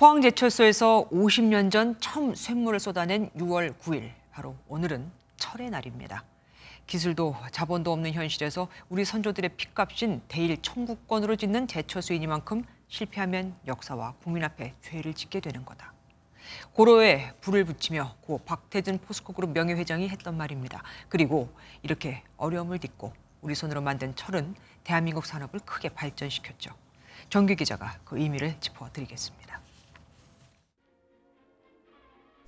포항제철소에서 50년 전 처음 쇳물을 쏟아낸 6월 9일, 바로 오늘은 철의 날입니다. 기술도 자본도 없는 현실에서 우리 선조들의 핏값인 대일 청구권으로 짓는 제철소이니만큼 실패하면 역사와 국민 앞에 죄를 짓게 되는 거다. 고로에 불을 붙이며 고 박태준 포스코그룹 명예회장이 했던 말입니다. 그리고 이렇게 어려움을 딛고 우리 손으로 만든 철은 대한민국 산업을 크게 발전시켰죠. 정규 기자가 그 의미를 짚어드리겠습니다.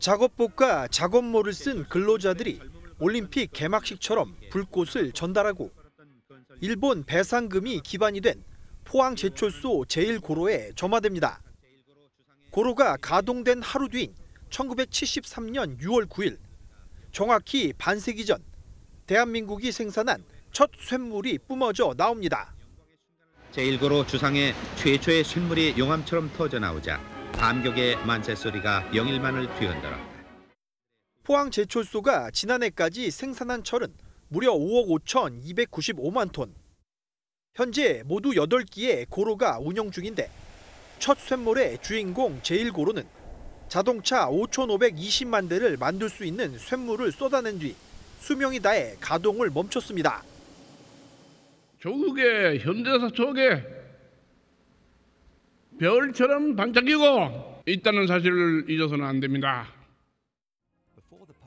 작업복과 작업모를 쓴 근로자들이 올림픽 개막식처럼 불꽃을 전달하고 일본 배상금이 기반이 된 포항 제철소 제1고로에 점화됩니다. 고로가 가동된 하루 뒤인 1973년 6월 9일 정확히 반세기 전 대한민국이 생산한 첫 쇳물이 뿜어져 나옵니다. 제1고로 주상의 최초의 쇳물이 용암처럼 터져 나오자 감격의 만세소리가 영일만을 뒤흔들었 포항 제철소가 지난해까지 생산한 철은 무려 5억 5,295만 톤. 현재 모두 8기의 고로가 운영 중인데 첫 쇳몰의 주인공 제1고로는 자동차 5,520만 대를 만들 수 있는 쇳물을 쏟아낸 뒤 수명이 다해 가동을 멈췄습니다. 조국의 현대사 쪽에 별처럼 반짝이고 있다는 사실을 잊어서는 안 됩니다.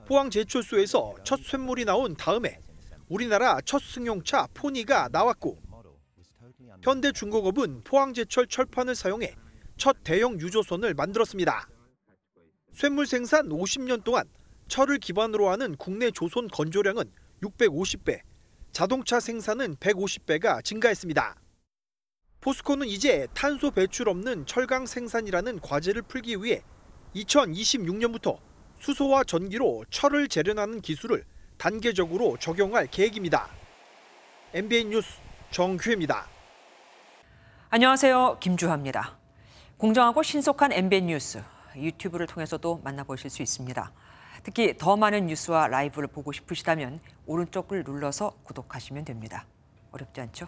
포항 제철소에서 첫 쇳물이 나온 다음에 우리나라 첫 승용차 포니가 나왔고 현대중공업은 포항제철 철판을 사용해 첫 대형 유조선을 만들었습니다. 쇳물 생산 50년 동안 철을 기반으로 하는 국내 조선 건조량은 650배, 자동차 생산은 150배가 증가했습니다. 포스코는 이제 탄소 배출 없는 철강 생산이라는 과제를 풀기 위해 2026년부터 수소와 전기로 철을 재련하는 기술을 단계적으로 적용할 계획입니다. MBN 뉴스 정규입니다. 안녕하세요. 김주하입니다. 공정하고 신속한 MBN 뉴스 유튜브를 통해서도 만나보실 수 있습니다. 특히 더 많은 뉴스와 라이브를 보고 싶으시다면 오른쪽을 눌러서 구독하시면 됩니다. 어렵지 않죠?